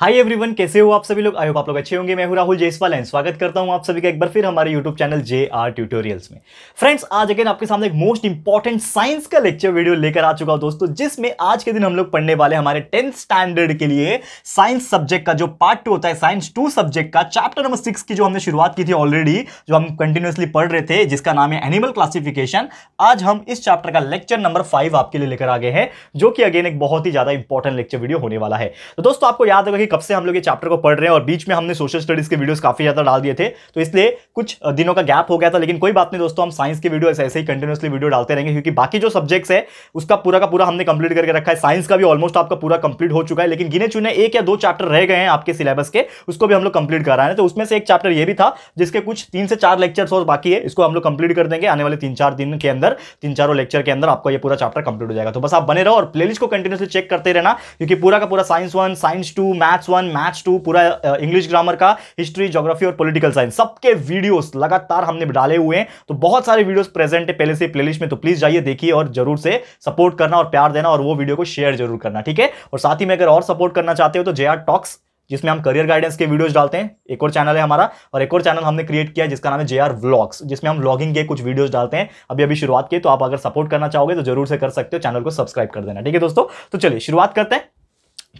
hi everyone कैसे हो आप सभी लोग आई होप आप लोग अच्छे होंगे मैं हूं राहुल जयसवाल एंड स्वागत करता हूं आप सभी का एक बार फिर हमारे YouTube channel J R tutorials में फ्रेंड्स आज अगेन आपके सामने एक मोस्ट इंपॉर्टेंट साइंस का लेक्चर वीडियो लेकर आ चुका हूं दोस्तों जिसमें आज के दिन हम लोग पढ़ने वाले हमारे टेंथ स्टैंडर्ड के लिए साइंस सब्जेक्ट का जो पार्ट टू होता है साइंस टू सब्जेक्ट का चैप्टर नंबर सिक्स की जो हमने शुरुआत की थी ऑलरेडी जो हम कंटिन्यूसली पढ़ रहे थे जिसका नाम है एनिमल क्लासिफिकेशन आज हम इस चैप्टर का लेक्चर नंबर फाइव आपके लिए लेकर आ गए हैं जो कि अगेन एक बहुत ही ज्यादा इंपॉर्टेंट लेक्चर वीडियो होने वाला है तो दोस्तों आपको याद रखें एक्चुअली कब से हम लोग ये चैप्टर को पढ़ रहे हैं और बीच में हमने सोशल स्टडीज़ के वीडियोस काफ़ी ज़्यादा डाल दिए थे तो इसलिए कुछ दिनों का गैप हो गया था लेकिन कोई बात नहीं दोस्तों हम साइंस के वीडियो ऐसे ही कंटिन्यूसली वीडियो डालते रहेंगे क्योंकि बाकी जो सब्जेक्ट्स है उसका पूरा का पूरा हमने कंप्लीट करके रखा है साइंस का भी ऑलमोस्ट आपका पूरा कंप्लीट हो चुका है लेकिन गिने चुने एक या दो चैप्टर रह गए हैं आपके सिलेबस के उसको भी हम लोग कंप्लीट कर रहे हैं तो उसमें से एक चैप्टर ये भी था जिसके कुछ तीन से चार लेक्चर्स और बाकी है इसको हम लोग कंप्लीट कर देंगे आने वाले तीन चार दिन के अंदर तीन चारों लेक्चर के अंदर आपका यह पूरा चैप्टर कंप्लीट हो जाएगा तो बस आप बने रहो और प्लेलिस्ट को कंटिन्यूसली चेक करते रहना क्योंकि पूरा का पूरा science one science two math maths one maths two पूरा इंग्लिश ग्रामर का हिस्ट्री जोग्राफी और पोलिटिकल साइंस सबके वीडियोस लगातार हमने डाले हुए हैं तो बहुत सारे वीडियोस प्रेजेंट है पहले से प्लेलिस्ट में तो प्लीज जाइए देखिए और जरूर से सपोर्ट करना और प्यार देना और वो वीडियो को शेयर जरूर करना ठीक है और साथ ही में अगर और सपोर्ट करना चाहते हो तो जे टॉक्स जिसमें हम करियर गाइडेंस के वीडियोस डालते हैं एक और चैनल है हमारा और एक और चैनल हमने क्रिएट किया जिसका नाम है जे आर व्लॉग्स जिसमें हम व्लॉगिंग के कुछ वीडियोस डालते हैं अभी अभी शुरुआत की तो आप अगर सपोर्ट करना चाहोगे तो जरूर से कर सकते हो चैनल को सब्सक्राइब कर देना ठीक है दोस्तों तो चलिए शुरुआत करते हैं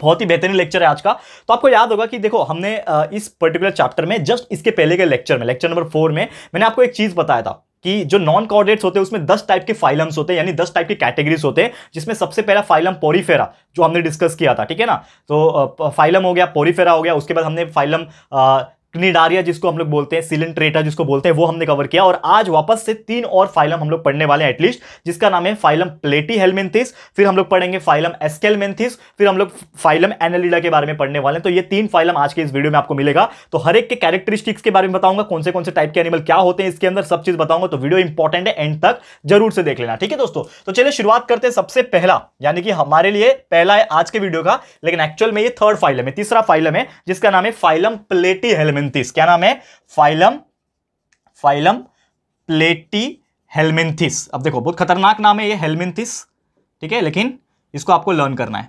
बहुत ही बेहतरीन लेक्चर है आज का तो आपको याद होगा कि देखो हमने इस पर्टिकुलर चैप्टर में जस्ट इसके पहले के लेक्चर में लेक्चर नंबर फोर में मैंने आपको एक चीज़ बताया था कि जो नॉन कॉर्डेट्स होते हैं उसमें दस टाइप के फाइलम्स होते हैं यानी दस टाइप के कैटेगरीज होते हैं जिसमें सबसे पहला फाइलम पोरीफेरा जो हमने डिस्कस किया था ठीक है ना तो फाइलम हो गया पोरीफेरा हो गया उसके बाद हमने फाइलम क्निडारिया जिसको हम लोग बोलते हैं सिलेंट्रेटा जिसको बोलते हैं वो हमने कवर किया और आज वापस से तीन और फाइलम हम लोग पढ़ने वाले हैं एटलीस्ट जिसका नाम है फाइलम प्लेटी हेलमेंथिस फिर हम लोग पढ़ेंगे फाइलम एस्केलमेंथिस फिर हम लोग फाइलम एनलिडा के बारे में पढ़ने वाले हैं तो ये तीन फाइलम आज के इस वीडियो में आपको मिलेगा तो हर एक के कैरेक्टरिस्टिक्स के बारे में बताऊंगा कौन से कौन से टाइप के एनिमल क्या होते हैं इसके अंदर सब चीज बताऊंगा तो वीडियो इंपॉर्टेंट है एंड तक जरूर से देख लेना ठीक है दोस्तों तो चलिए शुरुआत करते हैं सबसे पहला यानी कि हमारे लिए पहला है आज के वीडियो का लेकिन एक्चुअल में ये थर्ड फाइलम है तीसरा फाइलम है जिसका नाम है फाइलम प्लेटी हेलमेंथ हेलमिंथिस क्या नाम है फाइलम फाइलम प्लेटी हेलमिंथिस अब देखो बहुत खतरनाक नाम है ये हेलमिंथिस ठीक है लेकिन इसको आपको लर्न करना है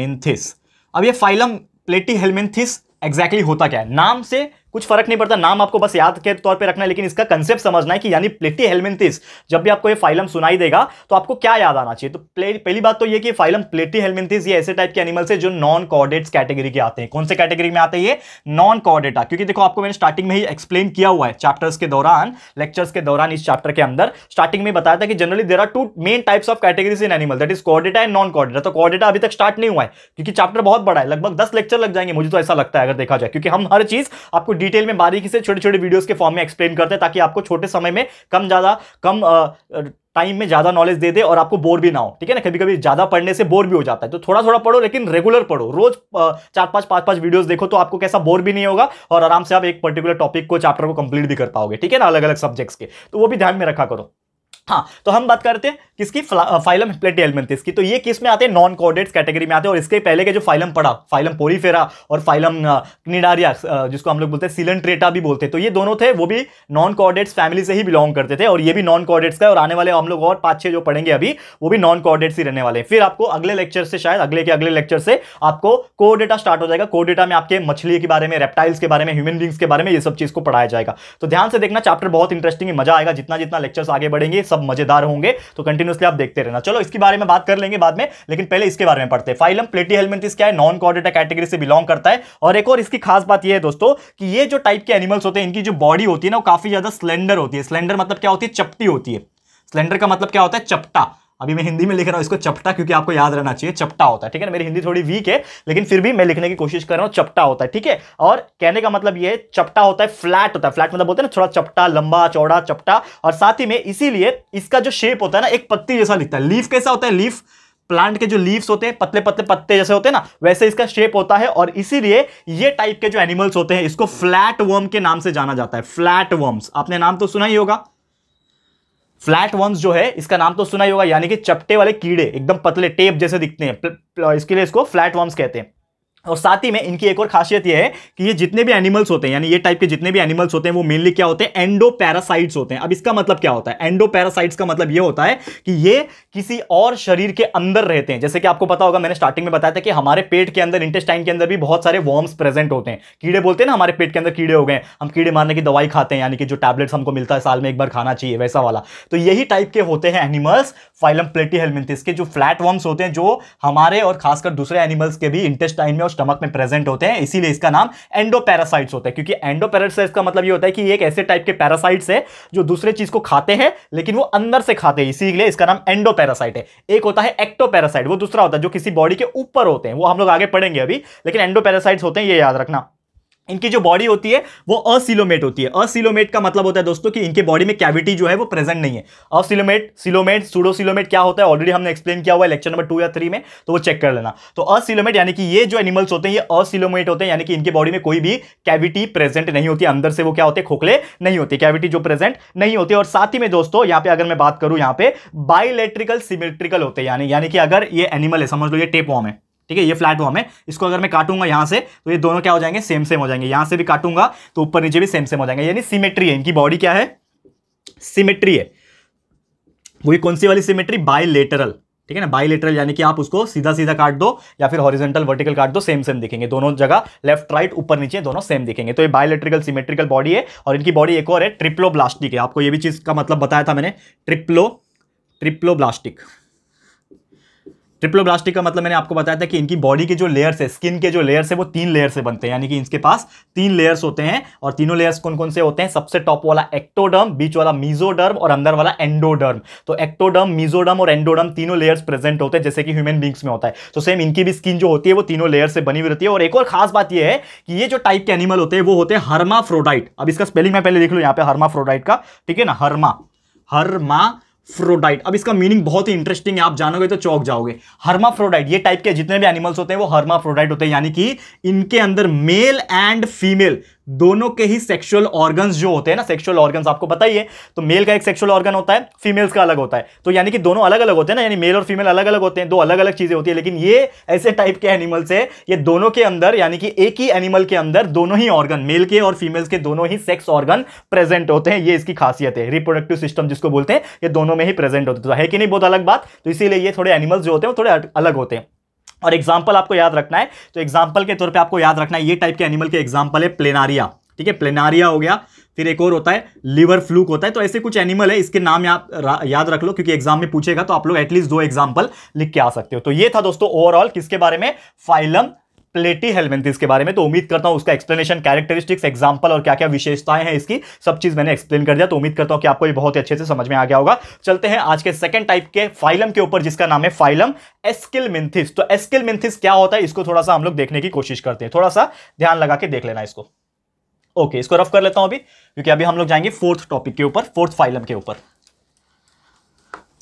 मिंथिस अब ये फाइलम प्लेटी हेलमिंथिस एग्जैक्टली होता क्या है नाम से कुछ फर्क नहीं पड़ता नाम आपको बस याद के तौर पे रखना है लेकिन इसका कंसेप्ट समझना है कि यानी प्लेटी हेलमेंथिस जब भी आपको ये फाइलम सुनाई देगा तो आपको क्या याद आना चाहिए तो पहली बात तो ये कि फाइलम प्लेटी हेलमेंथिस ये ऐसे टाइप के एनिमल्स है जो नॉन कॉर्डेट्स कैटेगरी के आते हैं कौन से कैटेगरी में आते हैं ये नॉन कॉर्डेटा क्योंकि देखो आपको मैंने स्टार्टिंग में ही एक्सप्लेन किया हुआ है चैप्टर्स के दौरान लेक्चर्स के दौरान इस चैप्टर के अंदर स्टार्टिंग में बताया था कि generally there are two main types of categories in animal that is chordata and non chordata तो कॉर्डेटा अभी तक स्टार्ट नहीं हुआ है क्योंकि चैप्टर बहुत बड़ा है लगभग दस लेक्चर लग जाएंगे मुझे तो ऐसा लगता है अगर देखा जाए क्योंकि हम हर चीज आपको डिटेल में बारीकी से छोटे छोटे वीडियोस के फॉर्म में एक्सप्लेन करते हैं ताकि आपको छोटे समय में कम ज़्यादा कम टाइम में ज़्यादा नॉलेज दे दे और आपको बोर भी ना हो ठीक है ना कभी कभी ज़्यादा पढ़ने से बोर भी हो जाता है तो थोड़ा थोड़ा पढ़ो लेकिन रेगुलर पढ़ो रोज चार पाँच पाँच पाँच वीडियोज देखो तो आपको कैसा बोर भी नहीं होगा और आराम से आप एक पर्टिकुलर टॉपिक को चैप्टर को कंप्लीट भी कर पाओगे ठीक है ना अलग अलग सब्जेक्ट्स के तो वो भी ध्यान में रखा करो हाँ तो हम बात करते हैं किसकी फाइलम प्लेटेलमेंथिस की तो ये किस में आते हैं नॉन कॉर्डेट्स कैटेगरी में आते हैं और इसके पहले के जो फाइलम पड़ा फाइलम पोरीफेरा और फाइलम निडारिया जिसको हम लोग बोलते हैं सिलेंट्रेटा भी बोलते हैं तो ये दोनों थे वो भी नॉन कॉर्डेट्स फैमिली से ही बिलोंग करते थे और ये भी नॉन कॉर्डेट्स का और आने वाले हम लोग और पाँच छः जो पढ़ेंगे अभी वो भी नॉन कॉर्डेट्स ही रहने वाले हैं फिर आपको अगले लेक्चर से शायद अगले के अगले लेक्चर से आपको कोडेटा स्टार्ट हो जाएगा कोडेटा में आपके मछली के बारे में रेप्टाइल्स के बारे में ह्यूमन बींग्स के बारे में ये सब चीज़ को पढ़ाया जाएगा तो ध्यान से देखना चैप्टर बहुत इंटरेस्टिंग है मजा आएगा जितना जितना लेक्चर्स आगे बढ़ेंगे सब सब मजेदार होंगे तो कंटिन्यूसली आप देखते रहना चलो इसके बारे में बात कर लेंगे बाद में लेकिन पहले इसके बारे में पढ़ते फाइलम प्लेटी हेलमेंटिस क्या है नॉन कॉर्डेटा कैटेगरी से बिलोंग करता है और एक और इसकी खास बात यह है दोस्तों कि ये जो टाइप के एनिमल्स होते हैं इनकी जो बॉडी होती है ना वो काफी ज्यादा स्लेंडर होती है स्लेंडर मतलब क्या होती है चपटी होती है स्लेंडर का मतलब क्या होता है चपटा अभी मैं हिंदी में लिख रहा हूँ इसको चपटा क्योंकि आपको याद रहना चाहिए चपटा होता है ठीक है ना मेरी हिंदी थोड़ी वीक है लेकिन फिर भी मैं लिखने की कोशिश कर रहा हूँ चपटा होता है ठीक है और कहने का मतलब ये चपटा होता है फ्लैट होता है फ्लैट मतलब बोलते हैं ना थोड़ा चपटा लंबा चौड़ा चपटा और साथ ही में इसीलिए इसका जो शेप होता है ना एक पत्ती जैसा लिखता है लीफ कैसा होता है लीफ प्लांट के जो लीव्स होते हैं पतले पतले पत्ते जैसे होते हैं ना वैसे इसका शेप होता है और इसीलिए ये टाइप के जो एनिमल्स होते हैं इसको फ्लैट वर्म के नाम से जाना जाता है फ्लैट वर्म्स आपने नाम तो सुना ही होगा फ्लैट वंस जो है इसका नाम तो सुना ही होगा यानी कि चपटे वाले कीड़े एकदम पतले टेप जैसे दिखते हैं इसके लिए इसको फ्लैट वंस कहते हैं और साथ ही में इनकी एक और खासियत यह है कि ये जितने भी एनिमल्स होते हैं यानी ये टाइप के जितने भी एनिमल्स होते हैं वो मेनली क्या होते हैं एंडो पैरासाइट्स होते हैं अब इसका मतलब क्या होता है एंडो पैरासाइट्स का मतलब ये होता है कि ये किसी और शरीर के अंदर रहते हैं जैसे कि आपको पता होगा मैंने स्टार्टिंग में बताया था कि हमारे पेट के अंदर इंटेस्टाइन के अंदर भी बहुत सारे वॉर्म्स प्रेजेंट होते हैं कीड़े बोलते हैं ना हमारे पेट के अंदर कीड़े हो गए हम कीड़े मारने की दवाई खाते हैं यानी कि जो टैबलेट्स हमको मिलता है साल में एक बार खाना चाहिए वैसा वाला तो यही टाइप के होते हैं एनिमल्स फाइलम प्लेटी हेलमिंथिस के जो फ्लैट वॉर्म्स होते हैं जो हमारे और खासकर दूसरे एनिमल्स के भी इंटेस्टाइन में और स्टमक में प्रेजेंट होते हैं इसीलिए इसका नाम एंडोपैरासाइट्स होता है क्योंकि एंडोपैरासाइट्स का मतलब ये होता है कि एक ऐसे टाइप के पैरासाइट्स है जो दूसरे चीज को खाते हैं लेकिन वो अंदर से खाते हैं इसीलिए इसका नाम एंडोपैरासाइट है एक होता है एक्टोपैरासाइट वो दूसरा होता है जो किसी बॉडी के ऊपर होते हैं वो हम लोग आगे पढ़ेंगे अभी लेकिन एंडोपैरासाइट्स होते हैं ये याद रखना इनकी जो बॉडी होती है वो असिलोमेट होती है असिलोमेट का मतलब होता है दोस्तों कि इनके बॉडी में कैविटी जो है वो प्रेजेंट नहीं है असिलोमेट सिलोमेट सूडोसिलोमेट क्या होता है ऑलरेडी हमने एक्सप्लेन किया हुआ है लेक्चर नंबर टू या थ्री में तो वो चेक कर लेना तो असिलोमेट यानी कि ये जो एनिमल्स होते हैं ये असिलोमेट होते हैं यानी कि इनके बॉडी में कोई भी कैविटी प्रेजेंट नहीं होती अंदर से वो क्या होते खोखले नहीं होते कैविटी जो प्रेजेंट नहीं होती और साथ ही में दोस्तों यहाँ पे अगर मैं बात करूँ यहाँ पे बायोलेट्रिकल सिमेट्रिकल होते हैं यानी यानी कि अगर ये एनिमल है समझ लो ये टेप है ठीक है ये फ्लैट फॉर्म है इसको अगर मैं काटूंगा यहाँ से तो ये दोनों क्या हो जाएंगे सेम सेम हो जाएंगे यहाँ से भी काटूंगा तो ऊपर नीचे भी सेम सेम हो जाएंगे यानी सिमेट्री है इनकी बॉडी क्या है सिमेट्री है वो कौन सी वाली सिमेट्री बायलेटरल ठीक है ना बाइलेटरल यानी कि आप उसको सीधा सीधा काट दो या फिर हॉरिजेंटल वर्टिकल काट दो सेम सेम दिखेंगे दोनों जगह लेफ्ट राइट ऊपर नीचे दोनों सेम दिखेंगे तो ये बायोलेट्रिकल सिमेट्रिकल बॉडी है और इनकी बॉडी एक और है ट्रिप्लो ब्लास्टिक है आपको ये भी चीज़ का मतलब बताया था मैंने ट्रिप्लो ट्रिप्लो ब्लास्टिक ट्रिप्लोब्लास्टिक का मतलब मैंने आपको बताया था कि इनकी बॉडी के जो लेयर्स है स्किन के जो लेयर्स है वो तीन लेयर से बनते हैं यानी कि इनके पास तीन लेयर्स होते हैं और तीनों लेयर्स कौन कौन से होते हैं सबसे टॉप वाला एक्टोडर्म बीच वाला मीजोडर्म और अंदर वाला एंडोडर्म तो एक्टोडर्म मीजोडर्म और एंडोडर्म तीनों लेयर्स प्रेजेंट होते हैं जैसे कि ह्यूमन बींग्स में होता है तो सेम इनकी भी स्किन जो होती है वो तीनों लेयर से बनी हुई रहती है और एक और खास बात यह है कि ये जो टाइप के एनिमल होते हैं वो होते हैं फ्रोडाइट अब इसका स्पेलिंग मैं पहले लिख लूँ यहाँ पे फ्रोडाइट का ठीक है ना हरमा हरमा फ्रोडाइट अब इसका मीनिंग बहुत ही इंटरेस्टिंग है आप जानोगे तो चौक जाओगे हर्माफ्रोडाइट ये टाइप के जितने भी एनिमल्स होते हैं वो हर्माफ्रोडाइट होते हैं यानी कि इनके अंदर मेल एंड फीमेल दोनों के ही सेक्सुअल ऑर्गन्स जो होते हैं ना सेक्सुअल ऑर्गन्स आपको बताइए तो मेल का एक सेक्सुअल ऑर्गन होता है फीमेल्स का अलग होता है तो यानी कि दोनों अलग अलग होते हैं ना यानी मेल और फीमेल अलग अलग होते हैं दो अलग अलग चीज़ें होती है लेकिन ये ऐसे टाइप के एनिमल्स है ये दोनों के अंदर यानी कि एक ही एनिमल के अंदर दोनों ही ऑर्गन मेल के और फीमेल्स के दोनों ही सेक्स ऑर्गन प्रेजेंट होते हैं ये इसकी खासियत है रिप्रोडक्टिव सिस्टम जिसको बोलते हैं ये दोनों में ही प्रेजेंट होते हैं तो है कि नहीं बहुत अलग बात तो इसीलिए ये थोड़े एनिमल्स जो होते हैं वो थोड़े अलग होते हैं और एग्जाम्पल आपको याद रखना है तो एग्जाम्पल के तौर पे आपको याद रखना है ये टाइप के एनिमल के एग्जाम्पल है प्लेनारिया ठीक है प्लेनारिया हो गया फिर एक और होता है लीवर फ्लूक होता है तो ऐसे कुछ एनिमल है इसके नाम आप याद रख लो क्योंकि एग्जाम में पूछेगा तो आप लोग एटलीस्ट दो एग्जाम्पल लिख के आ सकते हो तो ये था दोस्तों ओवरऑल किसके बारे में फाइलम प्लेटी हेलमेंथिस के बारे में तो उम्मीद करता हूँ उसका एक्सप्लेनेशन कैरेक्टरिस्टिक्स एग्जाम्पल और क्या क्या विशेषताएं हैं इसकी सब चीज़ मैंने एक्सप्लेन कर दिया तो उम्मीद करता हूँ कि आपको ये बहुत अच्छे से समझ में आ गया होगा चलते हैं आज के सेकंड टाइप के फाइलम के ऊपर जिसका नाम है फाइलम एस्किल मिंथिस तो एस्किल मिंथिस क्या होता है इसको थोड़ा सा हम लोग देखने की कोशिश करते हैं थोड़ा सा ध्यान लगा के देख लेना इसको ओके इसको रफ कर लेता हूं अभी क्योंकि अभी हम लोग जाएंगे फोर्थ टॉपिक के ऊपर फोर्थ फाइलम के ऊपर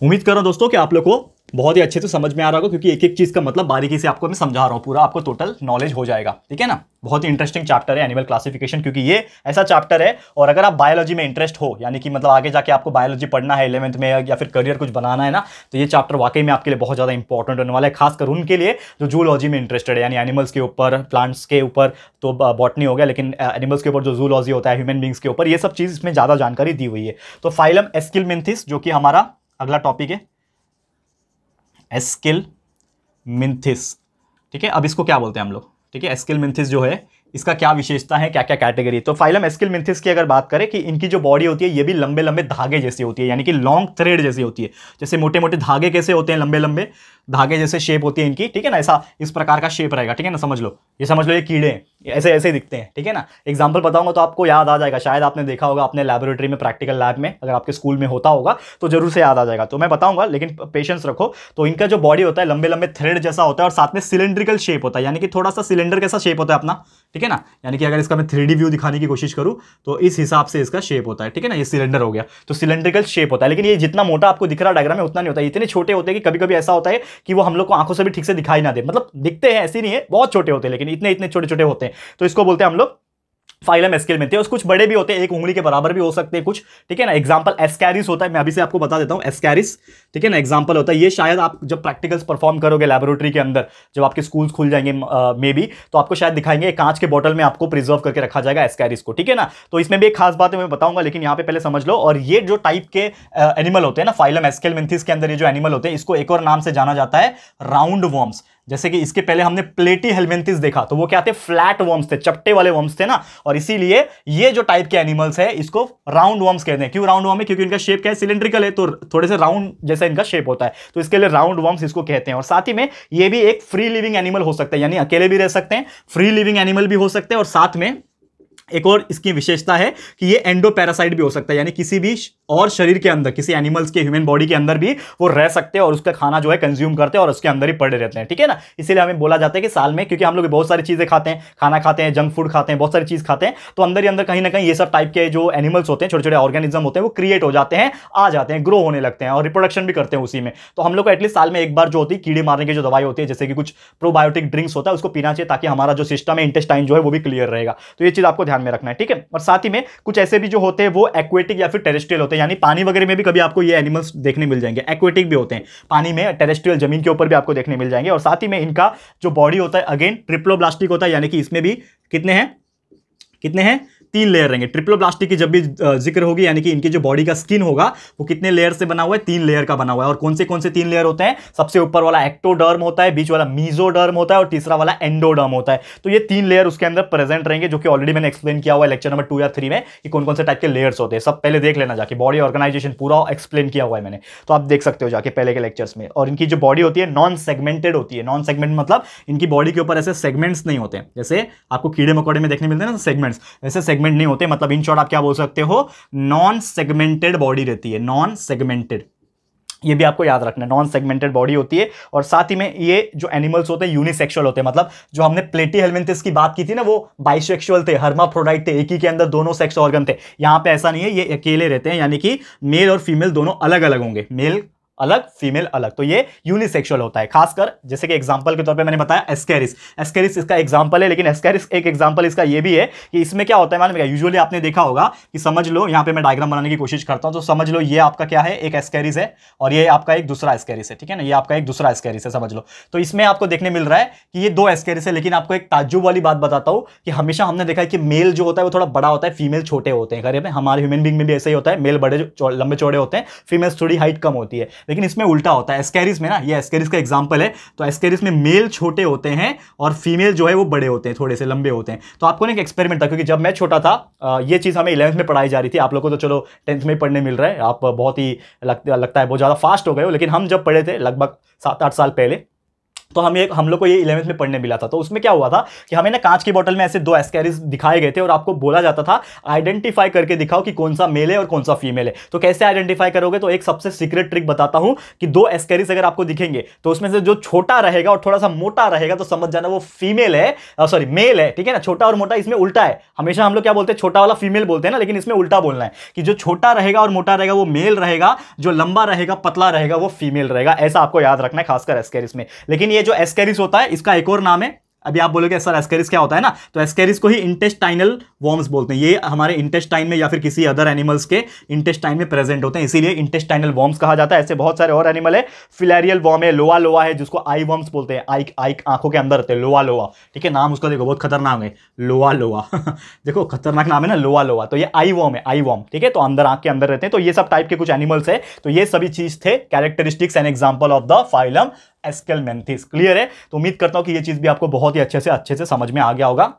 उम्मीद कर रहा हूं दोस्तों कि आप लोग को बहुत ही अच्छे से समझ में आ रहा होगा क्योंकि एक एक चीज़ का मतलब बारीकी से आपको मैं समझा रहा हूँ पूरा आपको टोटल नॉलेज हो जाएगा ठीक है ना बहुत ही इंटरेस्टिंग चैप्टर है एनिमल क्लासिफिकेशन क्योंकि ये ऐसा चैप्टर है और अगर आप बायोलॉजी में इंटरेस्ट हो यानी कि मतलब आगे जाके आपको बायोलॉजी पढ़ना है इलेवंथ में या फिर करियर कुछ बनाना है ना तो ये चैप्टर वाकई में आपके लिए बहुत ज़्यादा इंपॉर्टेंट होने वाला है खासकर उनके लिए जो जूलॉजी में इंटरेस्टेड है यानी एनिमल्स के ऊपर प्लांट्स के ऊपर तो बॉटनी हो गया लेकिन एनिमल्स के ऊपर जो जूलॉजी होता है ह्यूमन बींग्स के ऊपर ये सब चीज़ इसमें ज़्यादा जानकारी दी हुई है तो फाइलम एस्किल जो कि हमारा अगला टॉपिक है एस्किल मिंथिस ठीक है अब इसको क्या बोलते हैं हम लोग ठीक है एस्किल मिंथिस जो है इसका क्या विशेषता है क्या क्या कैटेगरी तो फाइलम एस्किल मिंथिस की अगर बात करें कि इनकी जो बॉडी होती है ये भी लंबे लंबे धागे जैसी होती है यानी कि लॉन्ग थ्रेड जैसी होती है जैसे मोटे मोटे धागे कैसे होते हैं लंबे लंबे धागे जैसे शेप होती है इनकी ठीक है ना ऐसा इस प्रकार का शेप रहेगा ठीक है ना समझ लो ये समझ लो ये कीड़े हैं ऐसे ऐसे दिखते हैं ठीक है ना एग्जाम्पल बताऊंगा तो आपको याद आ जाएगा शायद आपने देखा होगा अपने लेबोरेटरी में प्रैक्टिकल लैब में अगर आपके स्कूल में होता होगा तो जरूर से याद आ जाएगा तो मैं बताऊंगा लेकिन पेशेंस रखो तो इनका जो बॉडी होता है लंबे लंबे थ्रेड जैसा होता है और साथ में सिलेंड्रिकल शेप होता है यानी कि थोड़ा सा सिलेंडर कैसा शेप होता है अपना ठीक है ना यानी कि अगर इसका मैं थ्री व्यू दिखाने की कोशिश करूँ तो इस हिसाब से इसका शेप होता है ठीक है ना ये सिलेंडर हो गया तो सिलेंड्रिकल शेप होता है लेकिन ये जितना मोटा आपको दिख रहा डायग्राम में उतना नहीं होता है इतने छोटे होते हैं कि कभी कभी ऐसा होता है कि वो हम लोग को आंखों से भी ठीक से दिखाई ना दे मतलब दिखते हैं ऐसी नहीं है बहुत छोटे होते हैं लेकिन इतने इतने छोटे छोटे होते हैं तो इसको बोलते हैं हम लोग फाइलम स्केल में थे कुछ बड़े भी होते हैं एक उंगली के बराबर भी हो सकते हैं कुछ ठीक है ना एग्जाम्पल एस्कैरिस होता है मैं अभी से आपको बता देता हूँ एस्कैरिस ठीक है ना एग्जाम्पल होता है ये शायद आप जब प्रैक्टिकल्स परफॉर्म करोगे लेबोरेटरी के अंदर जब आपके स्कूल्स खुल जाएंगे मे बी तो आपको शायद दिखाएंगे कांच के बॉटल में आपको प्रिजर्व करके रखा जाएगा एस्कैरिस को ठीक है ना तो इसमें भी एक खास बात मैं बताऊंगा लेकिन यहाँ पे पहले समझ लो और ये जो टाइप के एनिमल होते हैं ना फाइलम एस्केल के अंदर ये जो एनिमल होते हैं इसको एक और नाम से जाना जाता है राउंड वॉर्म्स जैसे कि इसके पहले हमने प्लेटी हेलमेंथिस देखा तो वो क्या थे फ्लैट वर्म्स थे चपटे वाले वर्म्स थे ना और इसीलिए ये जो टाइप के एनिमल्स है इसको राउंड वर्म्स कहते हैं क्यों राउंड वर्म है क्योंकि इनका शेप क्या है सिलेंड्रिकल है तो थोड़े से राउंड जैसा इनका शेप होता है तो इसके लिए राउंड वर्म्स इसको कहते हैं और साथ ही में ये भी एक फ्री लिविंग एनिमल हो सकता है यानी अकेले भी रह सकते हैं फ्री लिविंग एनिमल भी हो सकते हैं और साथ में एक और इसकी विशेषता है कि ये एंडोपैरासाइट भी हो सकता है यानी किसी भी और शरीर के अंदर किसी एनिमल्स के ह्यूमन बॉडी के अंदर भी वो रह सकते हैं और उसका खाना जो है कंज्यूम करते हैं और उसके अंदर ही पड़े रहते हैं ठीक है ना इसीलिए हमें बोला जाता है कि साल में क्योंकि हम लोग बहुत सारी चीज़ें खाते हैं खाना खाते हैं जंक फूड खाते हैं बहुत सारी चीज़ खाते हैं तो अंदर ही अंदर कहीं ना कहीं ये सब टाइप के जो एनिमल्स होते हैं छोटे छोटे ऑर्गेनिज्म होते हैं वो क्रिएट हो जाते हैं आ जाते हैं ग्रो होने लगते हैं और रिप्रोडक्शन भी करते हैं उसी में तो हम लोग को एटलीस्ट साल में एक बार जो होती है कीड़े मारने की जो दवाई होती है जैसे कि कुछ प्रोबायोटिक ड्रिंक्स होता है उसको पीना चाहिए ताकि हमारा जो सिस्टम है इंटेस्टाइन जो है वो भी क्लियर रहेगा तो ये चीज़ आपको ध्यान ध्यान में रखना है ठीक है और साथ ही में कुछ ऐसे भी जो होते हैं वो एक्वेटिक या फिर टेरेस्ट्रियल होते हैं यानी पानी वगैरह में भी कभी आपको ये एनिमल्स देखने मिल जाएंगे एक्वेटिक भी होते हैं पानी में टेरेस्ट्रियल जमीन के ऊपर भी आपको देखने मिल जाएंगे और साथ ही में इनका जो बॉडी होता है अगेन ट्रिप्लोब्लास्टिक होता है यानी कि इसमें भी कितने हैं कितने हैं तीन लेयर रहेंगे प्लास्टिक की जब भी जिक्र होगी यानी कि इनकी जो बॉडी का स्किन होगा वो कितने लेयर से बना हुआ है तीन लेयर का बना हुआ है और कौन से कौन से तीन लेयर होते हैं सबसे ऊपर वाला एक्टोडर्म होता है बीच वाला मीजोडर्म होता है और तीसरा वाला एंडोडर्म होता है तो ये तीन लेयर उसके अंदर प्रेजेंट रहेंगे जो कि ऑलरेडी मैंने एक्सप्लेन किया हुआ है लेक्चर नंबर टू या थ्री में कि कौन कौन से टाइप के लेयर्स होते हैं सब पहले देख लेना जाके बॉडी ऑर्गेनाइजेशन पूरा एक्सप्लेन किया हुआ है मैंने तो आप देख सकते हो जाके पहले के लेक्चर्स में और इनकी जो बॉडी होती है नॉन सेगमेंटेड होती है नॉन सेगमेंट मतलब इनकी बॉडी के ऊपर ऐसे सेगमेंट्स नहीं होते जैसे आपको कीड़े मकोड़े में देखने मिलते हैं ना सेगमेंट्स तो वैसे सेगमेंट नहीं होते मतलब इन शॉर्ट आप क्या बोल सकते हो नॉन सेगमेंटेड बॉडी रहती है नॉन सेगमेंटेड ये भी आपको याद रखना है नॉन सेगमेंटेड बॉडी होती है और साथ ही में ये जो एनिमल्स होते हैं यूनिसेक्सुअल होते हैं मतलब जो हमने प्लेटी हेलमेंथिस की बात की थी ना वो बाइसेक्सुअल थे हर्माफ्रोडाइट थे एक ही के अंदर दोनों सेक्स ऑर्गन थे यहाँ पे ऐसा नहीं है ये अकेले रहते हैं यानी कि मेल और फीमेल दोनों अलग अलग होंगे मेल अलग फीमेल अलग तो ये यूनिसेक्सुअल होता है खासकर जैसे कि एग्जांपल के तौर पे मैंने बताया एस्केरिस एस्केरिस इसका एग्जांपल है लेकिन एस्केरिस एक एग्जांपल इसका ये भी है कि इसमें क्या होता है मालूम है यूजुअली आपने देखा होगा कि समझ लो यहाँ पे मैं डायग्राम बनाने की कोशिश करता हूँ तो समझ लो ये आपका क्या है एक एस्केरिस है और ये आपका एक दूसरा एस्केरिस है ठीक है ना ये आपका एक दूसरा एस्केरिस है समझ लो तो इसमें आपको देखने मिल रहा है कि ये दो एस्केरिस है लेकिन आपको एक ताजुब वाली बात बताता हूँ कि हमेशा हमने देखा है कि मेल जो होता है वो थोड़ा बड़ा होता है फीमेल छोटे होते हैं में हमारे ह्यूमन बींग में भी ऐसा ही होता है मेल बड़े लंबे चौड़े होते हैं फीमेल्स थोड़ी हाइट कम होती है लेकिन इसमें उल्टा होता है एस्केरिस में ना ये एस्केरिस का एग्जाम्पल है तो एस्केरिस में मेल छोटे होते हैं और फीमेल जो है वो बड़े होते हैं थोड़े से लंबे होते हैं तो आपको ना एक एक्सपेरिमेंट था क्योंकि जब मैं छोटा था ये चीज़ हमें इलेवंथ में पढ़ाई जा रही थी आप लोग को तो चलो टेंथ में पढ़ने मिल रहा है आप बहुत ही लगता है बहुत ज़्यादा फास्ट हो गए हो लेकिन हम जब पढ़े थे लगभग सात आठ साल पहले तो हम ये हम लोग को ये इलेवंथ में पढ़ने मिला था तो उसमें क्या हुआ था कि हमें ना कांच की बोतल में ऐसे दो एस्कैरिस दिखाए गए थे और आपको बोला जाता था आइडेंटिफाई करके दिखाओ कि कौन सा मेल है और कौन सा फीमेल है तो कैसे आइडेंटिफाई करोगे तो एक सबसे सीक्रेट ट्रिक बताता हूं कि दो एस्कैरिस अगर आपको दिखेंगे तो उसमें से जो छोटा रहेगा और थोड़ा सा मोटा रहेगा तो समझ जाना वो फीमेल है सॉरी मेल है ठीक है ना छोटा और मोटा इसमें उल्टा है हमेशा हम लोग क्या बोलते हैं छोटा वाला फीमेल बोलते हैं ना लेकिन इसमें उल्टा बोलना है कि जो छोटा रहेगा और मोटा रहेगा वो मेल रहेगा जो लंबा रहेगा पतला रहेगा वो फीमेल रहेगा ऐसा आपको याद रखना है खासकर एस्कैरिस में लेकिन ये जो एस्केरिस होता है इसका एक और नाम है अभी आप बोलोगे सर एस्केरिस क्या होता है ना तो एस्केरिस को ही इंटेस्टाइनल वॉर्म्स बोलते हैं ये हमारे इंटेस्टाइन में या फिर किसी अदर एनिमल्स के इंटेस्टाइन में प्रेजेंट होते हैं इसीलिए इंटेस्टाइनल वॉर्म्स कहा जाता है ऐसे बहुत सारे और एनिमल है फिलेरियल वॉर्म है लोआ लोआ है जिसको आई वॉर्म्स बोलते हैं आई आई आंखों के अंदर रहते हैं लोआ लोआ ठीक है नाम उसका देखो बहुत खतरनाक है लोआ लोआ देखो खतरनाक नाम है ना लोआ लोआ तो ये आई वॉर्म है आई वॉर्म ठीक है तो अंदर आंख के अंदर रहते हैं तो ये सब टाइप के कुछ एनिमल्स है तो ये सभी चीज थे characteristics and example of the phylum aschelminthes clear है तो उम्मीद करता हूं कि यह चीज़ भी आपको बहुत ही अच्छे से अच्छे से समझ में आ गया होगा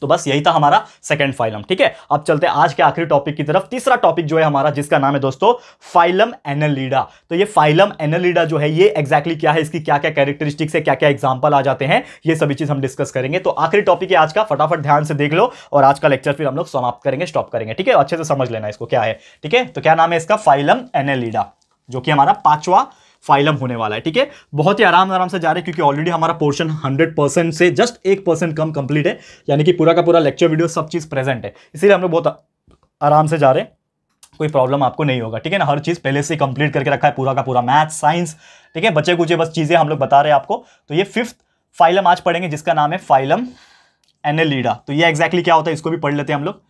तो बस यही था हमारा सेकंड फाइलम ठीक है अब चलते हैं आज के आखिरी टॉपिक की तरफ तीसरा टॉपिक जो है हमारा जिसका नाम है दोस्तों फाइलम एनलिडा तो ये फाइलम एनलिडा जो है ये एग्जैक्टली exactly क्या है इसकी क्या क्या कैरेक्टरिस्टिक्स है क्या क्या एग्जांपल आ जाते हैं ये सभी चीज हम डिस्कस करेंगे तो आखिरी टॉपिक है आज का फटाफट ध्यान से देख लो और आज का लेक्चर फिर हम लोग समाप्त करेंगे स्टॉप करेंगे ठीक है अच्छे से समझ लेना इसको क्या है ठीक है तो क्या नाम है इसका फाइलम एनलिडा जो कि हमारा पांचवा फाइलम होने वाला है ठीक है बहुत ही आराम आराम से जा रहे हैं क्योंकि ऑलरेडी हमारा पोर्शन 100 परसेंट से जस्ट एक परसेंट कम कंप्लीट है यानी कि पूरा का पूरा लेक्चर वीडियो सब चीज़ प्रेजेंट है इसीलिए हम लोग बहुत आराम से जा रहे हैं कोई प्रॉब्लम आपको नहीं होगा ठीक है ना हर चीज़ पहले से कंप्लीट करके रखा है पूरा का पूरा मैथ साइंस ठीक है बचे कुचे बस चीज़ें हम लोग बता रहे हैं आपको तो ये फिफ्थ फाइलम आज पढ़ेंगे जिसका नाम है फाइलम एनेलिडा तो ये एक्जैक्टली क्या होता है इसको भी पढ़ लेते हैं हम लोग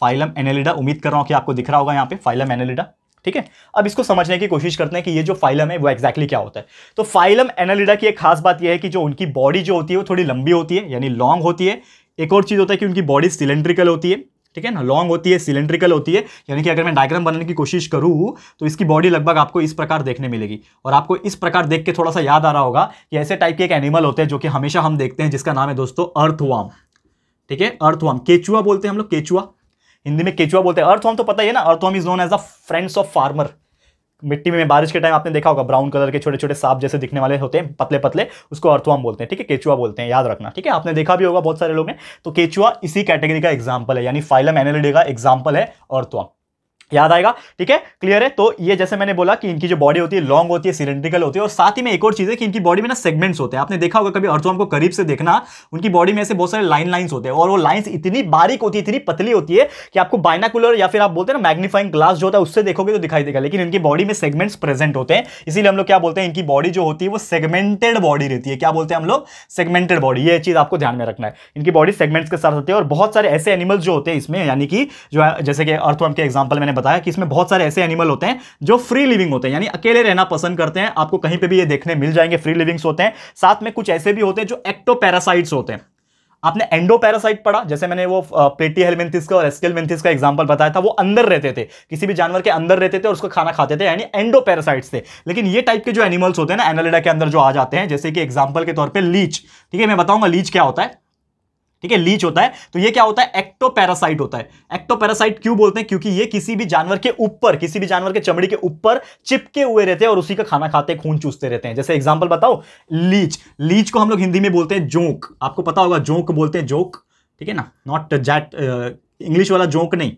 फाइलम एनेलिडा उम्मीद कर रहा हूँ कि आपको दिख रहा होगा यहाँ पे फाइलम एनेलिडा ठीक है अब इसको समझने की कोशिश करते हैं कि ये जो फाइलम है वो एक्जैक्टली क्या होता है तो फाइलम एनालिडा की एक खास बात यह है कि जो उनकी बॉडी जो होती है वो थोड़ी लंबी होती है यानी लॉन्ग होती है एक और चीज़ होता है कि उनकी बॉडी सिलेंड्रिकल होती है ठीक है ना लॉन्ग होती है सिलेंड्रिकल होती है यानी कि अगर मैं डायग्राम बनाने की कोशिश करूँ तो इसकी बॉडी लगभग आपको इस प्रकार देखने मिलेगी और आपको इस प्रकार देख के थोड़ा सा याद आ रहा होगा कि ऐसे टाइप के एक एनिमल होते हैं जो कि हमेशा हम देखते हैं जिसका नाम है दोस्तों अर्थवाम ठीक है अर्थवाम केचुआ बोलते हैं हम लोग केचुआ हिंदी में केचुआ बोलते हैं अर्थवॉर्म तो पता ही है ना earthworm is known as a friends of farmer मिट्टी में बारिश के टाइम आपने देखा होगा ब्राउन कलर के छोटे छोटे सांप जैसे दिखने वाले होते हैं पतले पतले उसको अर्थवाम बोलते हैं ठीक है केचुआ बोलते हैं याद रखना ठीक है आपने देखा भी होगा बहुत सारे लोग ने तो केचुआ इसी कैटेगरी का एग्जाम्पल है यानी फाइलम एनलिडी का एग्जाम्पल है अर्थवाम याद आएगा ठीक है क्लियर है तो ये जैसे मैंने बोला कि इनकी जो बॉडी होती है लॉन्ग होती है सिलेंड्रिकल होती है और साथ ही में एक और चीज़ है कि इनकी बॉडी में ना सेगमेंट्स होते हैं आपने देखा होगा कभी अर्थवर्म को करीब से देखना उनकी बॉडी में ऐसे बहुत सारे लाइन लाइन्स होते हैं और वो लाइन्स इतनी बारीक होती है इतनी पतली होती है कि आपको बाइनाकुलर या फिर आप बोलते हैं ना मैग्नीफाइंग ग्लास जो होता है उससे देखोगे तो दिखाई देगा लेकिन इनकी बॉडी में सेगमेंट्स प्रेजेंट होते हैं इसीलिए हम लोग क्या बोलते हैं इनकी बॉडी जो होती है वो सेगमेंटेड बॉडी रहती है क्या बोलते हैं हम लोग सेगमेंटेड बॉडी ये चीज़ आपको ध्यान में रखना है इनकी बॉडी सेगमेंट्स के साथ होती है और बहुत सारे ऐसे एनिमल्स जो होते हैं इसमें यानी कि जो जैसे कि अर्थवर्म के एग्जाम्पल मैंने बताया कि इसमें बहुत सारे ऐसे एनिमल होते हैं जो फ्री लिविंग होते हैं यानी अकेले रहना पसंद करते हैं आपको कहीं पर भी ये देखने मिल जाएंगे फ्री लिविंग्स होते हैं साथ में कुछ ऐसे भी होते हैं जो एक्टो एक्टोपैरासाइट्स होते हैं आपने एंडो पैरासाइट पढ़ा जैसे मैंने वो पेटी हेलमेंथिस का और एस्केल मेंथिस का एग्जांपल बताया था वो अंदर रहते थे किसी भी जानवर के अंदर रहते थे और उसको खाना खाते थे यानी एंडो पैरासाइट्स थे लेकिन ये टाइप के जो एनिमल्स होते हैं ना एनालिडा के अंदर जो आ जाते हैं जैसे कि एग्जाम्पल के तौर पर लीच ठीक है मैं बताऊंगा लीच क्या होता है ठीक है लीच होता है तो ये क्या होता है एक्टोपैरासाइट होता है एक्टोपैरासाइट क्यों बोलते हैं क्योंकि ये किसी भी जानवर के ऊपर किसी भी जानवर के चमड़ी के ऊपर चिपके हुए रहते हैं और उसी का खाना खाते खून चूसते रहते हैं जैसे एग्जाम्पल बताओ लीच लीच को हम लोग हिंदी में बोलते हैं जोंक आपको पता होगा जोंक बोलते हैं जोंक ठीक है ना नॉट जैट इंग्लिश वाला जोंक नहीं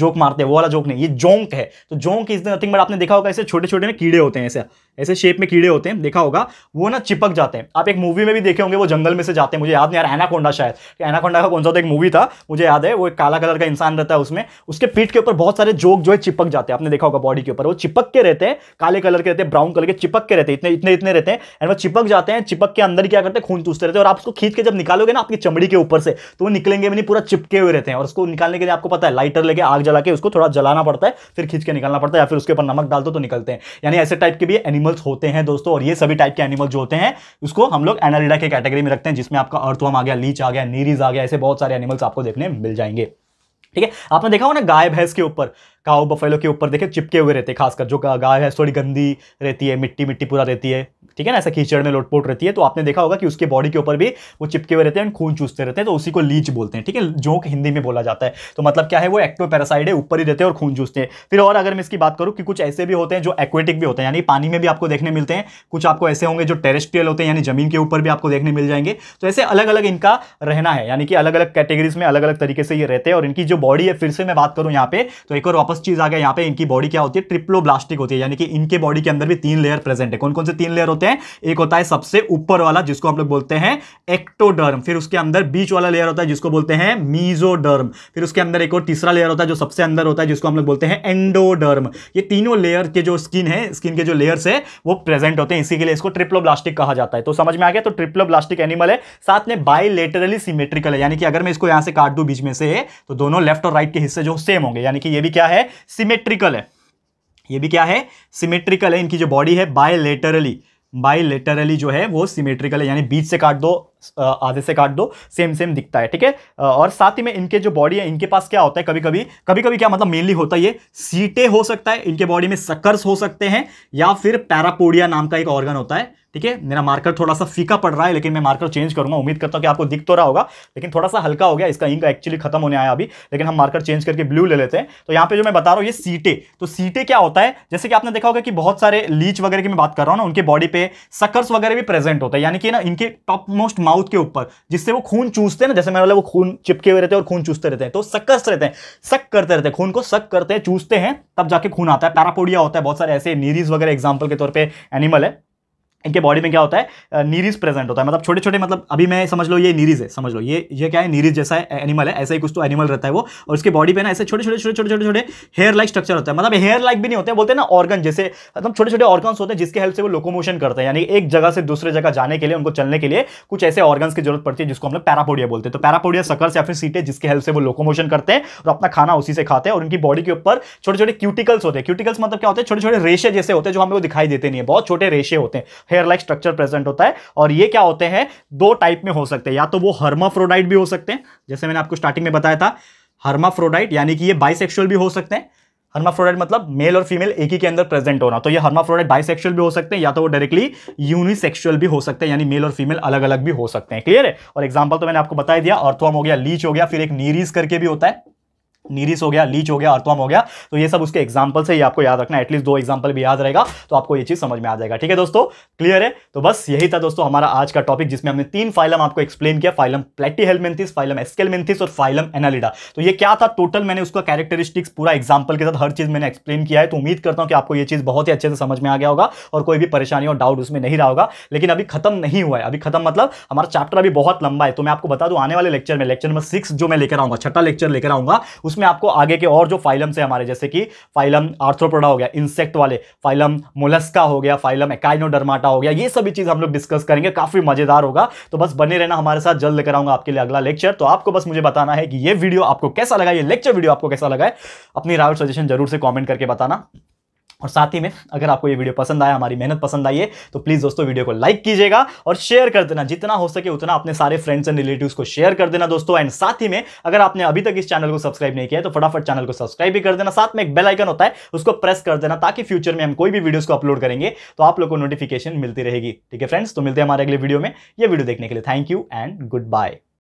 जोक मारते हैं वो वाला जोक नहीं ये जोंक है तो जोंक इज नथिंग बट आपने देखा होगा ऐसे छोटे छोटे में कीड़े होते हैं ऐसे ऐसे शेप में कीड़े होते हैं देखा होगा वो ना चिपक जाते हैं आप एक मूवी में भी देखे होंगे वो जंगल में से जाते हैं मुझे याद नहीं यार एनाकोंडा शायद एनाकोंडा का कौन सा तो एक मूवी था मुझे याद है वो एक काला कलर का इंसान रहता है उसमें उसके पीठ के ऊपर बहुत सारे जोक जो है चिपक जाते हैं आपने देखा होगा बॉडी के ऊपर वो चिपक के रहते हैं काले कलर के रहते हैं ब्राउन कलर के चिपक के रहते हैं इतने इतने इतने रहते हैं एंड वो चिपक जाते हैं चिपक के अंदर क्या करते हैं खून चूसते रहते हैं और आप उसको खींच के जब निकालोगे ना आपकी चमड़ी के ऊपर से तो वो निकलेंगे भी नहीं पूरा चिपके हुए रहते हैं और उसको निकालने के लिए आपको पता है लाइटर लेके आग जला के उसको थोड़ा जलाना पड़ता है फिर खींच के निकालना पड़ता है या फिर उसके ऊपर नमक डाल दो तो निकलते हैं यानी ऐसे टाइप के भी एनिमल एनिमल्स होते हैं दोस्तों और ये सभी टाइप के एनिमल जो होते हैं उसको हम लोग एनालिडा के कैटेगरी में रखते हैं जिसमें आपका अर्थवम आ गया लीच आ गया नीरीज आ गया ऐसे बहुत सारे एनिमल्स आपको देखने मिल जाएंगे ठीक है आपने देखा हो ना गाय भैंस के ऊपर काउ बफेलो के ऊपर देखे चिपके हुए रहते हैं खासकर जो गाय भैंस थोड़ी गंदी रहती है मिट्टी मिट्टी पूरा रहती है ठीक है ना ऐसा कीचड़ में लोटपोट रहती है तो आपने देखा होगा कि उसके बॉडी के ऊपर भी वो चिपके हुए रहते हैं खून चूसते रहते हैं तो उसी को लीच बोलते हैं ठीक है जोंक हिंदी में बोला जाता है तो मतलब क्या है वो एक्टो पैरासाइड है ऊपर ही रहते हैं और खून चूसते हैं फिर और अगर मैं इसकी बात करूँ कि कुछ ऐसे भी होते हैं जो एक्वेटिक भी होते हैं यानी पानी में भी आपको देखने मिलते हैं कुछ आपको ऐसे होंगे जो टेरेस्ट्रियल होते हैं यानी जमीन के ऊपर भी आपको देखने मिल जाएंगे तो ऐसे अलग अलग इनका रहना है यानी कि अलग अलग कैटेगरीज में अलग अलग तरीके से ये रहते हैं और इनकी जो बॉडी है फिर से मैं बात करूँ यहाँ पे तो एक और वापस चीज आ गया यहाँ पे इनकी बॉडी क्या होती है ट्रिप्लो होती है यानी कि इनके बॉडी के अंदर भी तीन लेयर प्रेजेंट है कौन कौन से तीन लेयर होते हैं हैं एक होता है सबसे ऊपर वाला जिसको हम लोग बोलते हैं एक्टोडर्म फिर उसके अंदर बीच वाला लेयर होता है जिसको बोलते हैं मीजोडर्म फिर उसके अंदर एक और तीसरा लेयर होता है जो सबसे अंदर होता है जिसको हम लोग बोलते हैं एंडोडर्म ये तीनों लेयर के जो स्किन है स्किन के जो लेयर्स है वो प्रेजेंट होते हैं इसी के लिए इसको ट्रिप्लो कहा जाता है तो समझ में आ गया तो ट्रिप्लो एनिमल है साथ में बाइलेटरली सिमेट्रिकल है यानी कि अगर मैं इसको यहां से काट दू बीच में से तो दोनों लेफ्ट और राइट के हिस्से जो सेम होंगे यानी कि ये भी क्या है सिमेट्रिकल है ये भी क्या है सिमेट्रिकल है इनकी जो बॉडी है बायलेटरली बाई जो है वो सिमेट्रिकल है यानी बीच से काट दो आधे से काट दो सेम सेम दिखता है ठीक है और साथ ही में इनके जो बॉडी है इनके पास क्या होता है कभी कभी कभी कभी क्या मतलब मेनली होता है ये सीटे हो सकता है इनके बॉडी में सकर्स हो सकते हैं या फिर पैरापोडिया नाम का एक ऑर्गन होता है ठीक है मेरा मार्कर थोड़ा सा फीका पड़ रहा है लेकिन मैं मार्कर चेंज करूंगा उम्मीद करता हूँ कि आपको दिख तो रहा होगा लेकिन थोड़ा सा हल्का हो गया इसका इंक एक्चुअली खत्म होने आया अभी लेकिन हम मार्कर चेंज करके ब्लू ले लेते हैं तो यहाँ पे जो मैं बता रहा हूँ ये सीटे तो सीटे क्या होता है जैसे कि आपने देखा होगा कि बहुत सारे लीच वगैरह की मैं बात कर रहा हूँ ना उनके बॉडी पे सकर्स वगैरह भी प्रेजेंट होता है यानी कि ना इनके टॉप मोस्ट माउथ के ऊपर जिससे वो खून चूसते हैं ना जैसे मैं बोला वो खून चिपके हुए रहते हैं और खून चूसते रहते हैं तो सकर्स रहते हैं सक करते रहते हैं खून को सक करते हैं चूसते हैं तब जाके खून आता है पैरापोडिया होता है बहुत सारे ऐसे नीरीज वगैरह एग्जाम्पल के तौर पर एनिमल है इनके बॉडी में क्या होता है नीरीज प्रेजेंट होता है मतलब छोटे छोटे मतलब अभी मैं समझ लो ये नीरीज है समझ लो ये ये क्या है नीरीज जैसा है एनिमल है ऐसा ही कुछ तो एनिमल रहता है वो और उसके बॉडी पे ना ऐसे छोटे छोटे छोटे छोटे छोटे छोटे हेयर लाइक स्ट्रक्चर होता है मतलब हेयर लाइक भी नहीं होते बोलते ना ऑर्गन जैसे मतलब छोटे छोटे ऑर्गन होते हैं जिसके हेल्प से वो लोकोमोशन करते हैं यानी एक जगह से दूसरे जगह जाने के लिए उनको चलने के लिए कुछ ऐसे ऑर्गन की जरूरत पड़ती है जिसको हम लोग पैरापोडिया बोलते हैं तो पैरापोडिया सकर्स या फिर सीटें जिसके हेल्प से वो लोकोमोशन करते हैं और अपना खाना उसी से खाते हैं और उनकी बॉडी के ऊपर छोटे छोटे क्यूटिकल्स होते हैं क्यूटिकल्स मतलब क्या होते हैं छोटे छोटे रेशे जैसे होते हैं जो हमें दिखाई देते नहीं है बहुत छोटे रेशे होते हैं हेयर लाइक स्ट्रक्चर प्रेजेंट होता है और ये क्या होते हैं दो टाइप में हो सकते हैं या तो वो हर्माफ्रोडाइट भी हो सकते हैं जैसे मैंने आपको स्टार्टिंग में बताया था हर्माफ्रोडाइट यानी कि ये बाइसेक्सुअल भी हो सकते हैं हर्माफ्रोडाइट मतलब मेल और फीमेल एक ही के अंदर प्रेजेंट होना तो ये हर्माफ्रोडाइट बाइसेक्सुअल भी हो सकते हैं या तो वो डायरेक्टली यूनिसेक्सुअल भी हो सकते हैं यानी मेल और फीमेल अलग अलग भी हो सकते हैं क्लियर है और एग्जाम्पल तो मैंने आपको बताया दिया अर्थवॉर्म हो गया लीच हो गया फिर एक नीरीज करके भी होता है नीरिस हो गया लीच हो गया अर्थवाम हो गया तो ये सब उसके एग्जाम्पल से ही आपको याद रखना एटलीस्ट दो एग्जाम्पल भी याद रहेगा तो आपको ये चीज़ समझ में आ जाएगा ठीक है दोस्तों क्लियर है तो बस यही था दोस्तों हमारा आज का टॉपिक जिसमें हमने तीन फाइलम आपको एक्सप्लेन किया phylum platyhelminthes phylum aschelminthes और फाइलम एनालिडा तो ये क्या था टोटल मैंने उसका कैरेक्टरिस्टिक्स पूरा एग्जाम्पल के साथ हर चीज़ मैंने एक्सप्लेन किया है तो उम्मीद करता हूँ कि आपको ये चीज़ बहुत ही अच्छे से समझ में आ गया होगा और कोई भी परेशानी और डाउट उसमें नहीं रहा होगा लेकिन अभी खत्म नहीं हुआ है अभी खत्म मतलब हमारा चैप्टर अभी बहुत लंबा है तो मैं आपको बता दूँ आने वाले लेक्चर में लेक्चर नंबर सिक्स जो मैं लेकर आऊंगा छठा लेक्चर लेकर आऊंगा उस उसमें आपको आगे के और जो फाइलम्स है हमारे जैसे कि फाइलम आर्थ्रोपोडा हो गया इंसेक्ट वाले फाइलम मोलस्का हो गया फाइलम एकाइनोडर्माटा हो गया ये सभी चीज़ हम लोग डिस्कस करेंगे काफ़ी मज़ेदार होगा तो बस बने रहना हमारे साथ जल्द लेकर आऊँगा आपके लिए अगला लेक्चर तो आपको बस मुझे बताना है कि ये वीडियो आपको कैसा लगा ये लेक्चर वीडियो आपको कैसा लगा है अपनी राय सजेशन जरूर से कॉमेंट करके बताना और साथ ही में अगर आपको ये वीडियो पसंद आया हमारी मेहनत पसंद आई है तो प्लीज़ दोस्तों वीडियो को लाइक कीजिएगा और शेयर कर देना जितना हो सके उतना अपने सारे फ्रेंड्स एंड रिलेटिव्स को शेयर कर देना दोस्तों एंड साथ ही में अगर आपने अभी तक इस चैनल को सब्सक्राइब नहीं किया तो फटाफट चैनल को सब्सक्राइब भी कर देना साथ में एक बेलाइकन होता है उसको प्रेस कर देना ताकि फ्यूचर में हम कोई भी वीडियोज़ को अपलोड करेंगे तो आप लोग को नोटिफिकेशन मिलती रहेगी ठीक है फ्रेंड्स तो मिलते हैं हमारे अगले वीडियो में ये वीडियो देखने के लिए thank you and good bye